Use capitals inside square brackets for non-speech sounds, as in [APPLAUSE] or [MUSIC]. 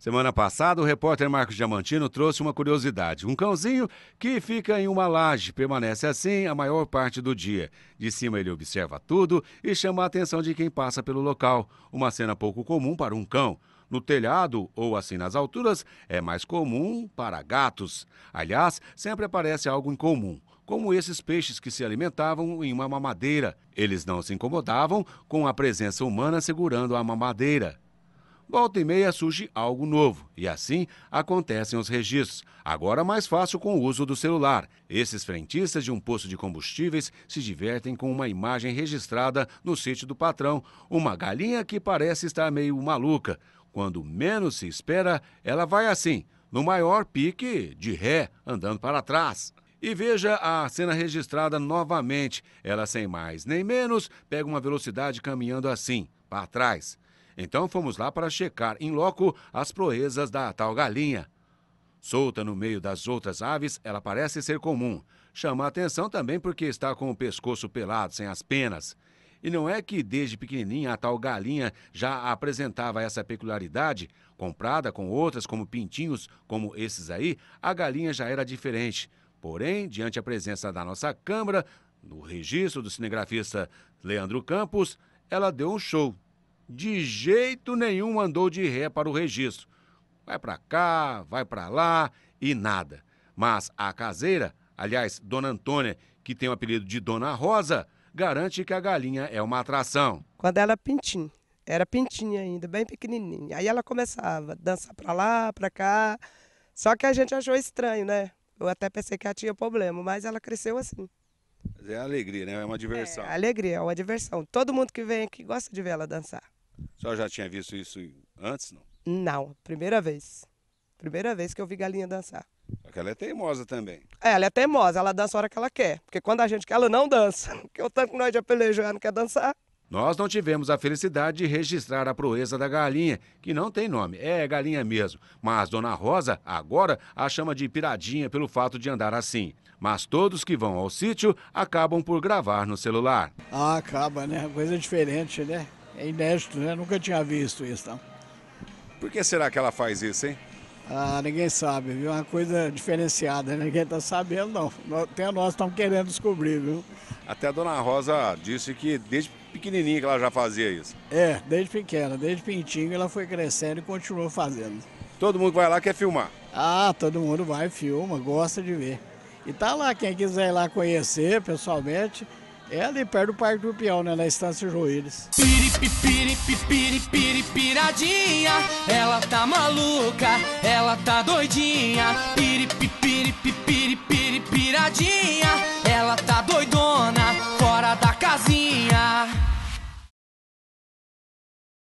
Semana passada, o repórter Marcos Diamantino trouxe uma curiosidade. Um cãozinho que fica em uma laje permanece assim a maior parte do dia. De cima ele observa tudo e chama a atenção de quem passa pelo local. Uma cena pouco comum para um cão. No telhado ou assim nas alturas é mais comum para gatos. Aliás, sempre aparece algo incomum como esses peixes que se alimentavam em uma mamadeira. Eles não se incomodavam com a presença humana segurando a mamadeira volta e meia surge algo novo e assim acontecem os registros. Agora mais fácil com o uso do celular. Esses frentistas de um posto de combustíveis se divertem com uma imagem registrada no sítio do patrão, uma galinha que parece estar meio maluca. Quando menos se espera, ela vai assim, no maior pique, de ré, andando para trás. E veja a cena registrada novamente. Ela, sem mais nem menos, pega uma velocidade caminhando assim, para trás. Então fomos lá para checar em loco as proezas da tal galinha. Solta no meio das outras aves, ela parece ser comum. Chama a atenção também porque está com o pescoço pelado, sem as penas. E não é que desde pequenininha a tal galinha já apresentava essa peculiaridade, comprada com outras como pintinhos, como esses aí, a galinha já era diferente. Porém, diante a presença da nossa Câmara, no registro do cinegrafista Leandro Campos, ela deu um show, de jeito nenhum andou de ré para o registro. Vai para cá, vai para lá e nada. Mas a caseira, aliás, Dona Antônia, que tem o apelido de Dona Rosa, garante que a galinha é uma atração. Quando ela pintinha, era pintinha ainda, bem pequenininha. Aí ela começava a dançar para lá, para cá. Só que a gente achou estranho, né? Eu até pensei que ela tinha problema, mas ela cresceu assim. é alegria, né? É uma é, diversão. É, alegria, é uma diversão. Todo mundo que vem aqui gosta de ver ela dançar. A senhora já tinha visto isso antes, não? Não, primeira vez. Primeira vez que eu vi galinha dançar. Só que ela é teimosa também. É, ela é teimosa, ela dança a hora que ela quer. Porque quando a gente quer, ela não dança. [LAUGHS] Porque o tanto que nós já pelejou, ela não quer dançar. Nós não tivemos a felicidade de registrar a proeza da galinha, que não tem nome, é galinha mesmo. Mas Dona Rosa, agora, a chama de piradinha pelo fato de andar assim. Mas todos que vão ao sítio acabam por gravar no celular. Ah, acaba, né? Coisa diferente, né? É inédito, né? Nunca tinha visto isso, não. Por que será que ela faz isso, hein? Ah, ninguém sabe, viu? É uma coisa diferenciada, né? ninguém tá sabendo, não. Até nós estamos querendo descobrir, viu? Até a dona Rosa disse que desde pequenininha que ela já fazia isso. É, desde pequena, desde pintinho ela foi crescendo e continuou fazendo. Todo mundo vai lá quer filmar? Ah, todo mundo vai, filma, gosta de ver. E tá lá, quem quiser ir lá conhecer pessoalmente, é ali perto do Parque do Peão, né? Na Estância Joelhos. Piripi, piripi, Ela tá maluca, ela tá doidinha. Piripi, piripi, Ela